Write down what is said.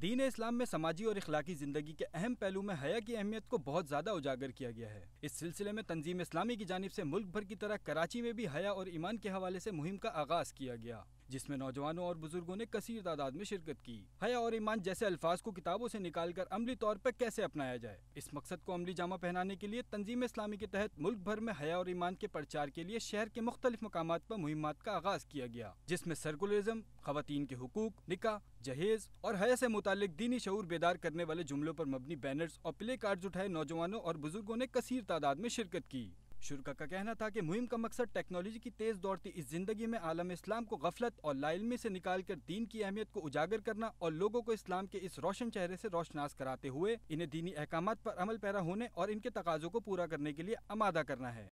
दीन इस्लाम में समाजी और इखलाकी जिंदगी के अहम पहलू में हया की अहमियत को बहुत ज्यादा उजागर किया गया है इस सिलसिले में तंजीम इस्लामी की जानब से मुल्क भर की तरह कराची में भी हया और ईमान के हवाले से मुहिम का आगाज किया गया जिसमें नौजवानों और बुजुर्गों ने कसीर तादाद में शिरकत की हया और ईमान जैसे अल्फाज को किताबों से निकालकर अमली तौर पर कैसे अपनाया जाए इस मकसद को अमली जामा पहनाने के लिए तंजीम इस्लामी के तहत मुल्क भर में हया और ईमान के प्रचार के लिए शहर के मुख्तलिफ मकाम पर मुहिम का आगाज किया गया जिसमे सर्कुलरिज्म खातन के हकूक निका जहेज और हया से मुतल दीनी शूर बेदार करने वाले जुमलों पर मबनी बैनर्स और प्ले कार्ड उठाए नौजवानों और बुजुर्गों ने कसीर तादाद में शिरकत की शुरका का कहना था कि मुहिम का मकसद टेक्नोलॉजी की तेज दौड़ती इस जिंदगी में आलम इस्लाम को गफलत और लाइलमी से निकाल कर दीन की अहमियत को उजागर करना और लोगों को इस्लाम के इस रोशन चेहरे से रोशनास कराते हुए इन्हें दीनी अहकाम पर अमल पैरा होने और इनके तकाजों को पूरा करने के लिए आमादा करना है